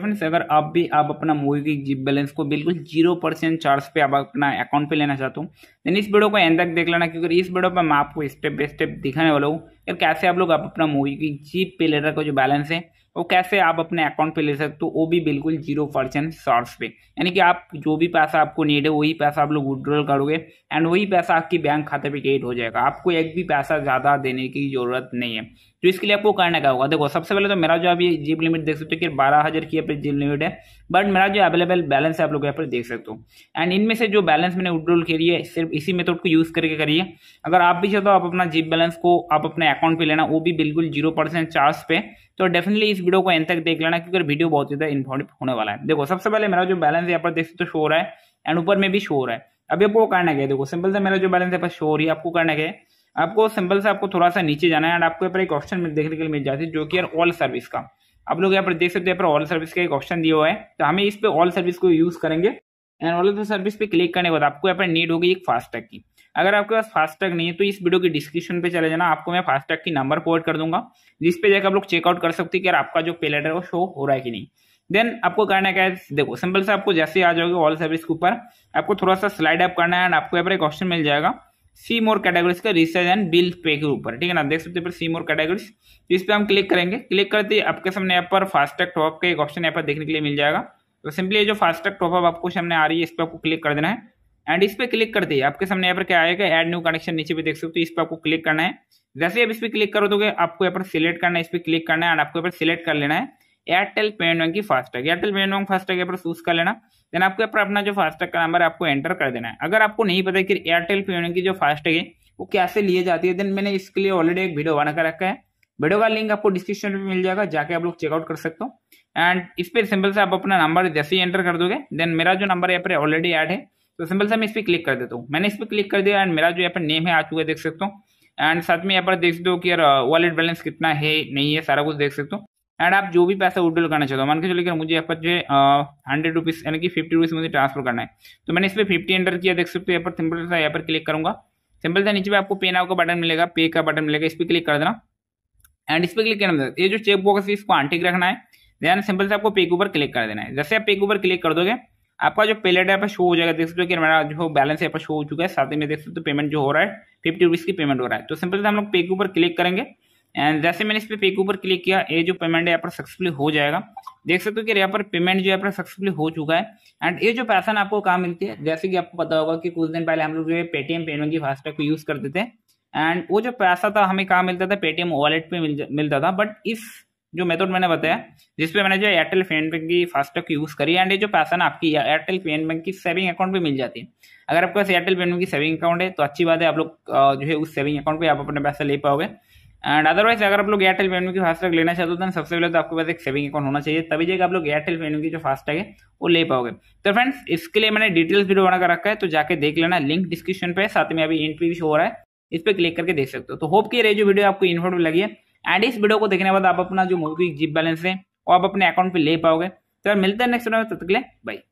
friends अगर आप भी आप अपना मूवी की बैलेंस को बिल्कुल जीरो परसेंट चार्ज पे आप अपना अकाउंट पे लेना चाहते हो देन इस वीडियो को एंड तक देख लेना क्योंकि इस वीडियो पर मैं आपको स्टेप बाय स्टेप दिखाने वाला हूँ यार कैसे आप लोग आप अपना मूवी की जी पे लेटर का जो बैलेंस है वो कैसे आप अपने अकाउंट पे ले सकते हो वो भी बिल्कुल जीरो परसेंट चार्ज पे यानी कि आप जो भी पैसा आपको नीड है वही पैसा आप लोग विड्रॉल करोगे एंड वही पैसा आपकी बैंक खाते पे क्रिएट हो जाएगा आपको एक भी पैसा ज़्यादा देने की ज़रूरत नहीं है तो इसके लिए आपको करना क्या होगा देखो सबसे पहले तो मेरा जो अभी जीप लिमिट देख सकते हो कि बारह हज़ार की पर जीप लिमिट है बट मेरा जो अवेलेबल बैलेंस है आप लोग यहाँ पर देख सकते हो एंड इनमें से जो बैलेंस मैंने विड्रोल के लिए सिर्फ इसी मेथड को यूज़ करके करिए अगर आप भी चाहते हो तो आप अपना जीप बैलेंस को आप अपने अकाउंट पर लेना वो भी बिल्कुल जीरो परसेंट चार्ज पे तो डेफिनेटली इस वीडियो को एंड तक देख लेना क्योंकि वीडियो बहुत ज़्यादा इन्फॉर्मेटिव होने वाला है देखो सबसे पहले मेरा जो बैलेंस यहाँ पर देख सकते हो शो रहा है एंड ऊपर में भी शो रहा है अभी आपको करना क्या देखो सिंपल से मेरा जो बैलेंस है शो हो रही है आपको करना क्या है आपको सिंपल से आपको थोड़ा सा नीचे जाना है एंड आपको यहाँ पर एक ऑप्शन देखने के लिए मिल जाती है जो कि यार ऑल सर्विस का आप लोग यहाँ पर देख सकते हैं पर ऑल सर्विस का एक ऑप्शन दिया हुआ है तो हमें इस पर ऑल सर्विस को यूज़ करेंगे एंड ऑल सर्विस पे क्लिक करने के बाद आपको यहाँ पर नीड होगी एक फास्टैग की अगर आपके पास फास्टैग नहीं है तो इस वीडियो की डिस्क्रिप्शन पे चले जाना आपको मैं फास्टैग की नंबर प्रोवाइड कर दूंगा जिस पे जाकर आप लोग चेकआउट कर सकते हैं कि यार आपका जो पेलेट है वो शो हो रहा है कि नहीं देन आपको करना क्या है देखो सिंपल से आपको जैसे आ जाओगे ऑल सर्विस के ऊपर आपको थोड़ा सा स्लाइड अप करना है एंड आपको यहाँ पर एक ऑप्शन मिल जाएगा सी मोर कैटेगरीज का रिसर्च एंड बिल पे के ऊपर ठीक है ना देख सकते हो सी मोर कैटेगरीज इस पर हम क्लिक करेंगे क्लिक करते ही आपके सामने यहाँ पर फास्टैग टॉप का एक ऑप्शन यहाँ पर देखने के लिए मिल जाएगा तो सिंपली जो फास्टैग टॉपअप आपको सामने आ रही है इस पर आपको क्लिक कर देना है एंड इस पर क्लिक करते ही आपके सामने यहाँ पर क्या आएगा एड न्यू कनेक्शन नीचे भी देख सकते हो इस पर आपको क्लिक करना है जैसे आप इस पर क्लिक करो तो आपको यहाँ पर सिलेक्ट करना है इस पर क्लिक करना है एंड आपको यहाँ पर सिलेक्ट कर लेना है एयरटेल पेमेंट की फास्टैग एयरटेल पेमेंट फास्टैग पर चूज कर लेना देन आपको यहाँ पर अपना जो फास्टैग का नंबर आपको एंटर कर देना है अगर आपको नहीं पता कि एयरटेल पेमेंट की जो फास्टैग है वो कैसे लिए जाती है देन मैंने इसके लिए ऑलरेडी एक वीडियो बना कर रखा है वीडियो का लिंक आपको डिस्क्रिप्शन में मिल जाएगा जाके आप लोग चेकआउट कर सकते हो एंड इस पर सिंपल से आप अपना नंबर जैसे ही एंटर कर दोगे देन मेरा जो नंबर यहाँ पर ऑलरेडी एड है तो सिंपल से मैं इस पर क्लिक कर देता हूँ मैंने इस पर क्लिक कर दिया एंड मेरा जो यहाँ पर नेम है आ चुका है देख सकता हूँ एंड साथ में यहाँ पर देख दो कि यार वॉलेट बैलेंस कितना है नहीं है सारा कुछ देख सकते हो एंड आप जो भी पैसा विड्रॉल करना चाहते हो मान के चलिए कि मुझे यहाँ पर जो है हंड्रेड रुपीज़ यानी कि फिफ्टी रुपीज़ मुझे ट्रांसफर करना है तो मैंने इस पर फिफ्टी एंटर किया देख सकते हो यहाँ पर सिंपल सा यहाँ पर क्लिक करूँगा सिंपल सा नीचे पे आपको पे नाव का बटन मिलेगा पे का बटन मिलेगा इस पर क्लिक कर देना एंड इस पर क्लिक करना ये जो चेक बॉक्स है इसको आंटिक रखना है ध्यान सिंपल से आपको पे के ऊपर क्लिक कर देना है जैसे आप पे के ऊपर क्लिक कर दोगे आपका जो पेलेट है शो हो जाएगा देख सकते हो कि मेरा जो बैलेंस यहाँ पर शो हो चुका है साथ ही में देख सकते हो पेमेंट जो हो रहा है फिफ्टी रुपीज़ की पेमेंट हो रहा है तो सिंपल से हम लोग पे के ऊपर क्लिक करेंगे एंड जैसे मैंने इस पर पे के ऊपर क्लिक किया ये जो पेमेंट है यहाँ पर सक्सेसफुली हो जाएगा देख सकते हो कि यहाँ पर पेमेंट जो है पर सक्सेसफुली हो चुका है एंड ये जो पैसा आपको कहाँ मिलती है जैसे कि आपको पता होगा कि कुछ दिन पहले हम लोग जो है पेटीएम पेमेंट की फास्टैग को यूज़ करते थे एंड वो जो पैसा था हमें कहाँ मिलता था पेटीएम वॉलेट पे मिल मिलता था बट इस जो मेथड मैंने बताया जिसपे मैंने जो एयरटेल पेन बैंक की फास्टैग की यूज़ करी एंड ये जो पैसा ना आपकी एयरटेल पेन बैंक की सेविंग अकाउंट पे मिल जाती है अगर आपके पास एयरटेल पेमेंट की सेविंग अकाउंट है तो अच्छी बात है आप लोग जो है उस सेविंग अकाउंट पे आप अपने पैसा ले पाओगे एंड अदरवाइज अगर आप लोग एयरटेल पेमेंट की फास्टैग लेना चाहते हो तो सबसे पहले तो आपके पास एक सेविंग अकाउंट होना चाहिए तभी जाएगा आप लोग एयरटेल पेमेंट की जो फास्टैग है वो ले पाओगे तो फ्रेंड्स इसके लिए मैंने डिटेल्स वीडियो बनाकर रखा है तो जाके देख लेना लिंक डिस्क्रिप्शन पे साथ में अभी इंट्री भी हो रहा है इस पर क्लिक करके देख सकते हो तो होप की ये जो वीडियो आपको इन्फॉर्मेटिव लगी है एंड इस वीडियो को देखने के बाद आप अपना जो मोबी जीप बैलेंस है वो आप अपने अकाउंट पर ले पाओगे तो मिलते हैं नेक्स्ट वीडियो में तब तक ले बाई